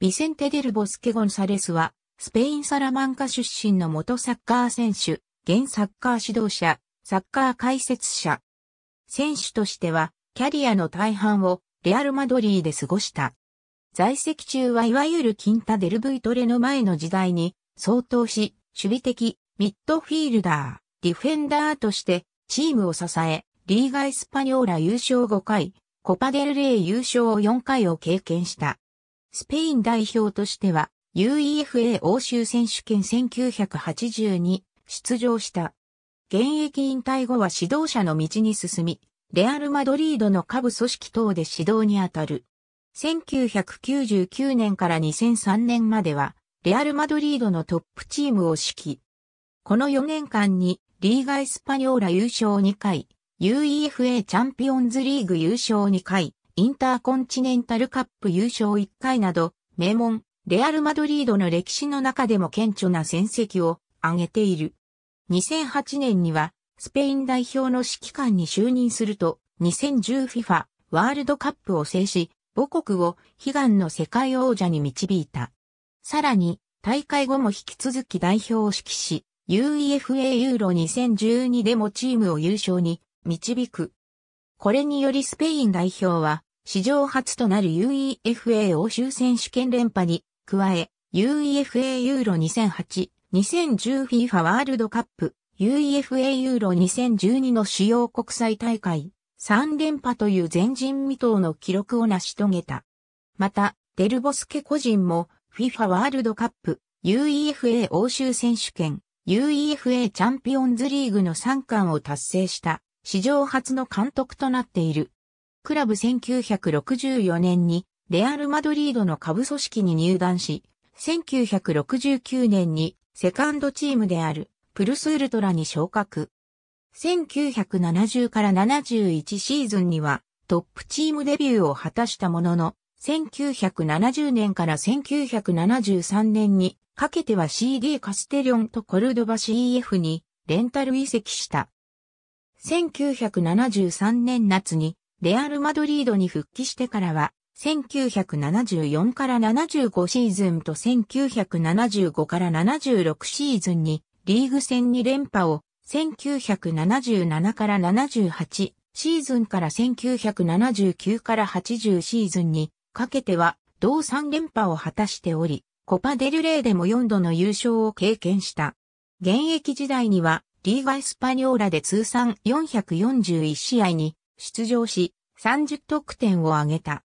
ビセンテ・デル・ボスケ・ゴンサレスは、スペイン・サラマンカ出身の元サッカー選手、現サッカー指導者、サッカー解説者。選手としては、キャリアの大半をレアル・マドリーで過ごした。在籍中はいわゆるキンタ・デル・ブイトレの前の時代に、相当し、守備的、ミッドフィールダー、ディフェンダーとして、チームを支え、リーガ・エスパニョーラ優勝5回、コパデルレイ優勝を4回を経験した。スペイン代表としては UEFA 欧州選手権1982出場した。現役引退後は指導者の道に進み、レアル・マドリードの下部組織等で指導にあたる。1999年から2003年までは、レアル・マドリードのトップチームを指揮。この4年間に、リーガ・エスパニョーラ優勝2回、UEFA チャンピオンズリーグ優勝2回、インターコンチネンタルカップ優勝1回など、名門、レアル・マドリードの歴史の中でも顕著な戦績を挙げている。2008年には、スペイン代表の指揮官に就任すると、2010FIFA ワールドカップを制し、母国を悲願の世界王者に導いた。さらに、大会後も引き続き代表を指揮し、UEFA ユーロ2012でもチームを優勝に導く。これによりスペイン代表は史上初となる UEFA 欧州選手権連覇に、加え、UEFA ユーロ2008、2010FIFA ワールドカップ、UEFA ユーロ2012の主要国際大会、3連覇という前人未到の記録を成し遂げた。また、デルボスケ個人も FIFA ワールドカップ、UEFA 欧州選手権、UEFA チャンピオンズリーグの3冠を達成した、史上初の監督となっている。クラブ1964年にレアル・マドリードの下部組織に入団し、1969年にセカンドチームであるプルスウルトラに昇格。1970から71シーズンにはトップチームデビューを果たしたものの、1970年から1973年にかけては CD カステリョンとコルドバ CF にレンタル移籍した。1973年夏にレアル・マドリードに復帰してからは、1974から75シーズンと1975から76シーズンにリーグ戦に連覇を、1977から78シーズンから1979から80シーズンにかけては同3連覇を果たしており、コパデルレーでも4度の優勝を経験した。現役時代にはリーガ・エスパニョーラで通算441試合に出場し、30得点を挙げた。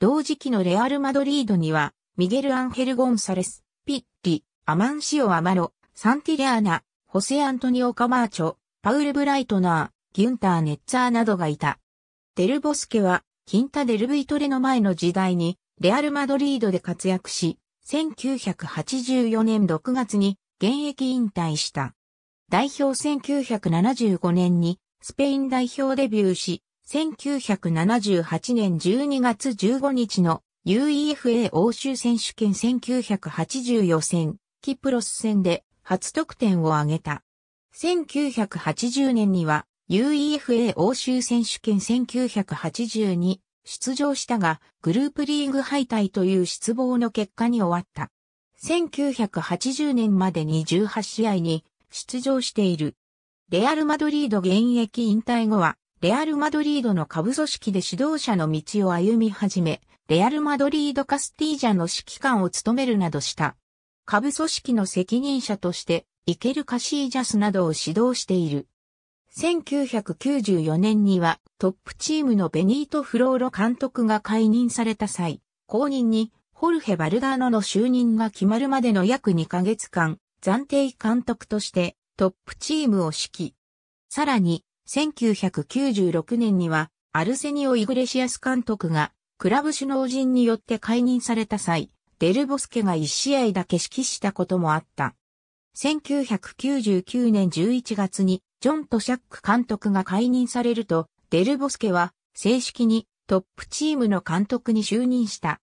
同時期のレアル・マドリードには、ミゲル・アンヘル・ゴンサレス、ピッリ、アマンシオ・アマロ、サンティレアナ、ホセ・アントニオ・カマーチョ、パウル・ブライトナー、ギュンター・ネッツァーなどがいた。デル・ボスケは、キンタ・デル・ブイトレの前の時代に、レアル・マドリードで活躍し、1984年6月に現役引退した。代表1975年にスペイン代表デビューし、1978年12月15日の UEFA 欧州選手権1980予選、キプロス戦で初得点を挙げた。1980年には UEFA 欧州選手権1980に出場したが、グループリーグ敗退という失望の結果に終わった。1980年までに18試合に出場している。レアル・マドリード現役引退後は、レアル・マドリードの下部組織で指導者の道を歩み始め、レアル・マドリード・カスティージャの指揮官を務めるなどした。下部組織の責任者として、イケル・カシージャスなどを指導している。1994年にはトップチームのベニート・フローロ監督が解任された際、後任にホルヘ・バルダーノの就任が決まるまでの約2ヶ月間、暫定監督としてトップチームを指揮。さらに、1996年には、アルセニオ・イグレシアス監督が、クラブ首脳陣によって解任された際、デルボスケが1試合だけ指揮したこともあった。1999年11月に、ジョン・トシャック監督が解任されると、デルボスケは、正式に、トップチームの監督に就任した。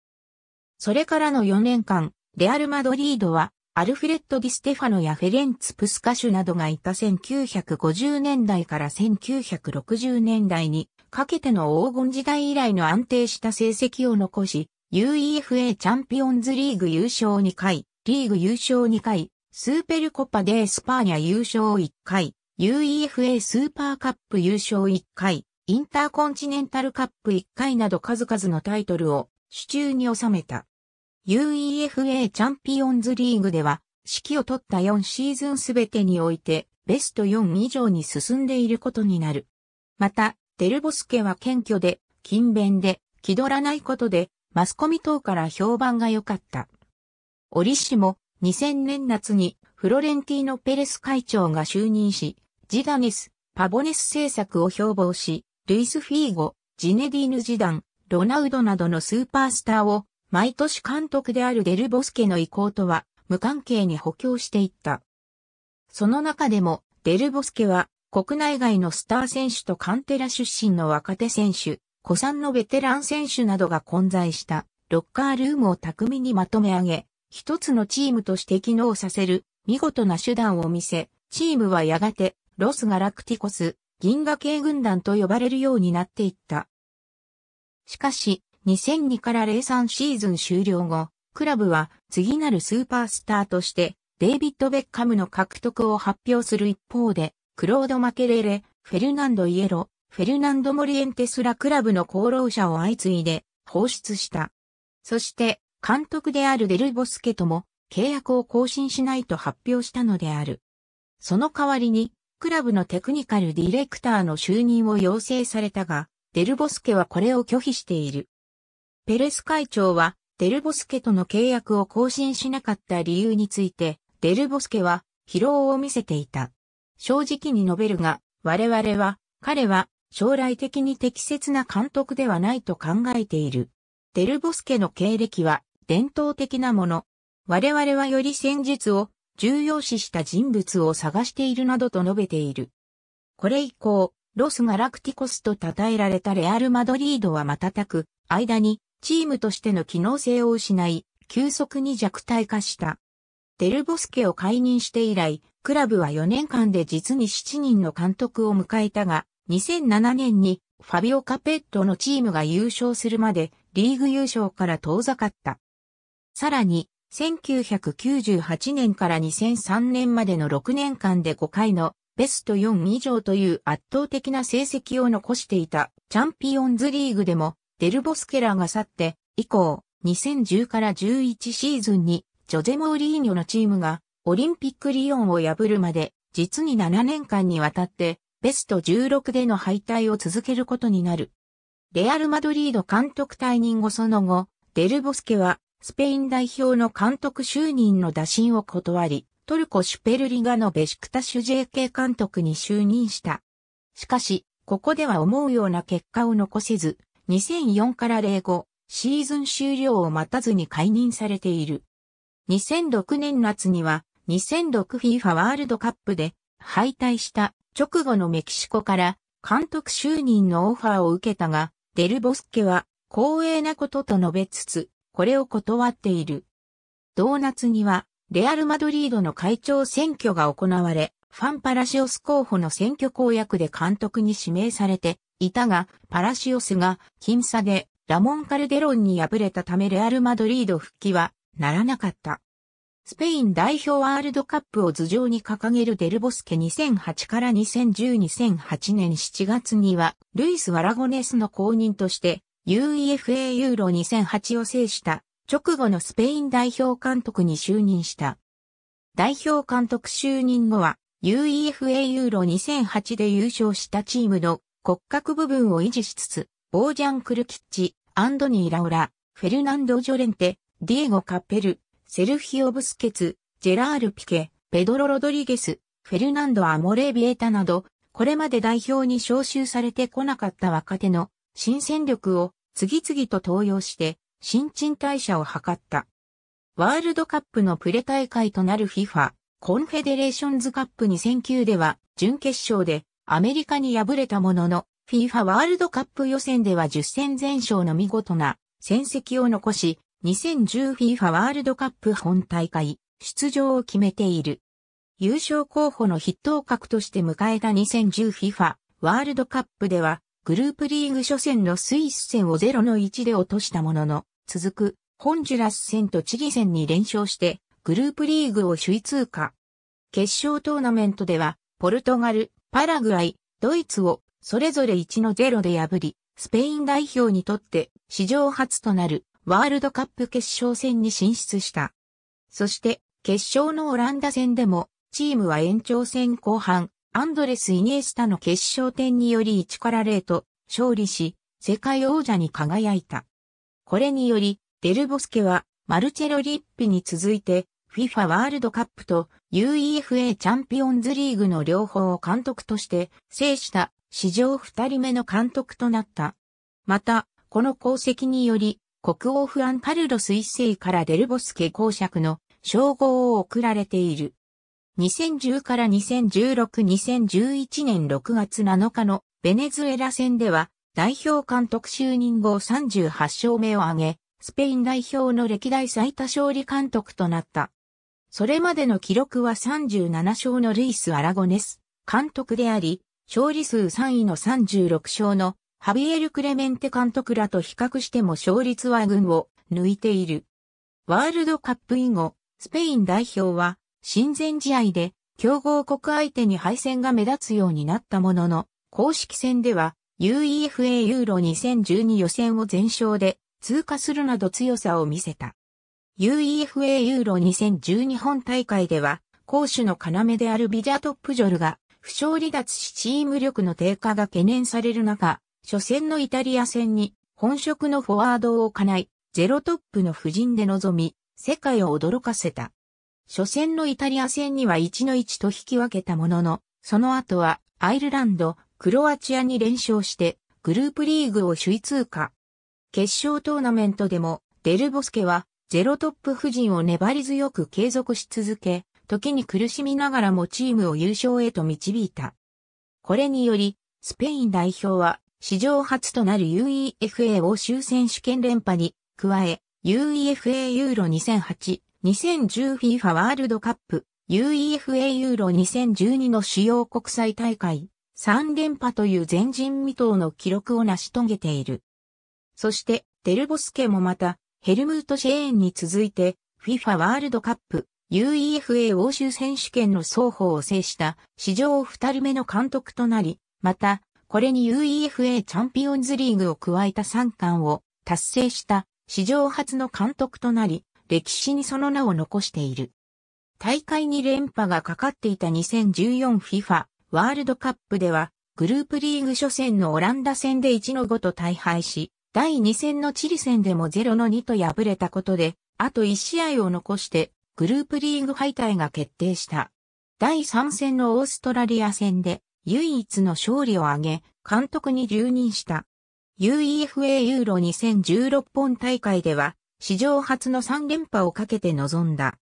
それからの4年間、レアル・マドリードは、アルフレッド・ディ・ステファノやフェレンツ・プスカシュなどがいた1950年代から1960年代にかけての黄金時代以来の安定した成績を残し、UEFA チャンピオンズリーグ優勝2回、リーグ優勝2回、スーペルコパデスパーニャ優勝1回、UEFA スーパーカップ優勝1回、インターコンチネンタルカップ1回など数々のタイトルを手中に収めた。UEFA チャンピオンズリーグでは、指揮を取った4シーズンすべてにおいて、ベスト4以上に進んでいることになる。また、デルボスケは謙虚で、勤勉で、気取らないことで、マスコミ等から評判が良かった。折しも、2000年夏に、フロレンティーノ・ペレス会長が就任し、ジダネス、パボネス政策を標榜し、ルイス・フィーゴ、ジネディーヌ・ジダン、ロナウドなどのスーパースターを毎年監督であるデルボスケの意向とは無関係に補強していった。その中でも、デルボスケは国内外のスター選手とカンテラ出身の若手選手、古参のベテラン選手などが混在したロッカールームを巧みにまとめ上げ、一つのチームとして機能させる見事な手段を見せ、チームはやがてロスガラクティコス、銀河系軍団と呼ばれるようになっていった。しかし、2002から03シーズン終了後、クラブは次なるスーパースターとしてデイビッド・ベッカムの獲得を発表する一方で、クロード・マケレレ、フェルナンド・イエロ、フェルナンド・モリエンテスラクラブの功労者を相次いで放出した。そして、監督であるデル・ボスケとも契約を更新しないと発表したのである。その代わりに、クラブのテクニカルディレクターの就任を要請されたが、デルボスケはこれを拒否している。ペレス会長は、デルボスケとの契約を更新しなかった理由について、デルボスケは疲労を見せていた。正直に述べるが、我々は、彼は将来的に適切な監督ではないと考えている。デルボスケの経歴は伝統的なもの。我々はより戦術を重要視した人物を探しているなどと述べている。これ以降、ロスがラクティコスと称えられたレアル・マドリードは瞬く間にチームとしての機能性を失い、急速に弱体化した。デルボスケを解任して以来、クラブは4年間で実に7人の監督を迎えたが、2007年にファビオ・カペットのチームが優勝するまでリーグ優勝から遠ざかった。さらに、1998年から2003年までの6年間で5回のベスト4以上という圧倒的な成績を残していたチャンピオンズリーグでもデルボスケラが去って、以降、2010から11シーズンに、ジョゼ・モーリーニョのチームが、オリンピックリオンを破るまで、実に7年間にわたって、ベスト16での敗退を続けることになる。レアル・マドリード監督退任後その後、デルボスケは、スペイン代表の監督就任の打診を断り、トルコ・シュペルリガのベシクタシュ JK 監督に就任した。しかし、ここでは思うような結果を残せず、2004から05シーズン終了を待たずに解任されている。2006年夏には 2006FIFA ワールドカップで敗退した直後のメキシコから監督就任のオファーを受けたが、デルボスケは光栄なことと述べつつ、これを断っている。同夏には、レアル・マドリードの会長選挙が行われ、ファン・パラシオス候補の選挙公約で監督に指名されて、いたが、パラシオスが僅差でラモン・カルデロンに敗れたためレアル・マドリード復帰はならなかった。スペイン代表ワールドカップを頭上に掲げるデルボスケ2008から2010-2008年7月には、ルイス・ワラゴネスの公認として、UEFA ユーロ2008を制した直後のスペイン代表監督に就任した。代表監督就任後は UEFA ユーロ2008で優勝したチームの骨格部分を維持しつつ、ボージャン・クルキッチ、アンドニー・ラオラ、フェルナンド・ジョレンテ、ディエゴ・カッペル、セルヒオ・ブスケツ、ジェラール・ピケ、ペドロ・ロドリゲス、フェルナンド・アモレ・ビエタなど、これまで代表に招集されてこなかった若手の新戦力を次々と登用して、新陳代謝を図った。ワールドカップのプレ大会となる FIFA コンフェデレーションズカップ2009では準決勝でアメリカに敗れたものの、FIFA ワールドカップ予選では10戦全勝の見事な戦績を残し、2010FIFA ワールドカップ本大会出場を決めている。優勝候補の筆頭格として迎えた 2010FIFA ワールドカップでは、グループリーグ初戦のスイス戦を0の1で落としたものの、続くホンジュラス戦とチリ戦に連勝して、グループリーグを首位通過。決勝トーナメントでは、ポルトガル、パラグアイ、ドイツをそれぞれ1の0で破り、スペイン代表にとって史上初となるワールドカップ決勝戦に進出した。そして決勝のオランダ戦でもチームは延長戦後半、アンドレス・イニエスタの決勝点により1から0と勝利し、世界王者に輝いた。これにより、デルボスケはマルチェロ・リッピに続いて FIFA ワールドカップと UEFA チャンピオンズリーグの両方を監督として制した史上二人目の監督となった。また、この功績により、国王フアン・カルロス一世からデルボス家公爵の称号を贈られている。2010から2016、2011年6月7日のベネズエラ戦では代表監督就任後38勝目を挙げ、スペイン代表の歴代最多勝利監督となった。それまでの記録は37勝のルイス・アラゴネス、監督であり、勝利数3位の36勝のハビエル・クレメンテ監督らと比較しても勝率は群を抜いている。ワールドカップ以後、スペイン代表は親善試合で強豪国相手に敗戦が目立つようになったものの、公式戦では UEFA ユーロ2012予選を全勝で通過するなど強さを見せた。UEFA ユーロ2 0 1 2日本大会では、攻守の要であるビジャトップジョルが、負傷離脱しチーム力の低下が懸念される中、初戦のイタリア戦に、本職のフォワードを叶い、ゼロトップの布陣で臨み、世界を驚かせた。初戦のイタリア戦には1の1と引き分けたものの、その後はアイルランド、クロアチアに連勝してグループリーグを首位通過。決勝トーナメントでもデルボスケはゼロトップ夫人を粘り強く継続し続け、時に苦しみながらもチームを優勝へと導いた。これにより、スペイン代表は史上初となる UEFA 欧州選手権連覇に加え、UEFA ユーロ2008、2010FIFA ワールドカップ、UEFA ユーロ2012の主要国際大会、3連覇という前人未到の記録を成し遂げている。そして、デルボスケもまた、ヘルムート・シェーンに続いて、FIFA ワールドカップ UEFA 欧州選手権の双方を制した史上二人目の監督となり、また、これに UEFA チャンピオンズリーグを加えた3冠を達成した史上初の監督となり、歴史にその名を残している。大会に連覇がかかっていた 2014FIFA ワールドカップでは、グループリーグ初戦のオランダ戦で1の5と大敗し、第2戦のチリ戦でも0の2と敗れたことで、あと1試合を残してグループリーグ敗退が決定した。第3戦のオーストラリア戦で唯一の勝利を挙げ、監督に留任した。UEFA ユーロ2016本大会では、史上初の3連覇をかけて臨んだ。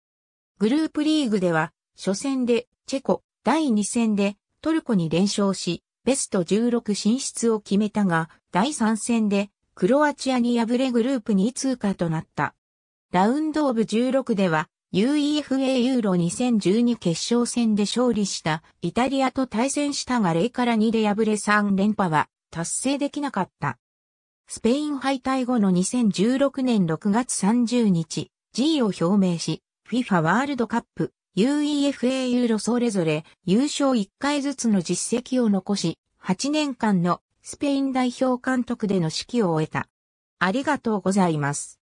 グループリーグでは、初戦でチェコ、第2戦でトルコに連勝し、ベスト16進出を決めたが、第3戦でクロアチアに敗れグループ2通過となった。ラウンドオブ16では UEFA ユーロ2012決勝戦で勝利したイタリアと対戦したが0から2で敗れ3連覇は達成できなかった。スペイン敗退後の2016年6月30日、G を表明し、FIFA ワールドカップ、UEFA ユーロそれぞれ優勝1回ずつの実績を残し、8年間のスペイン代表監督での指揮を終えた。ありがとうございます。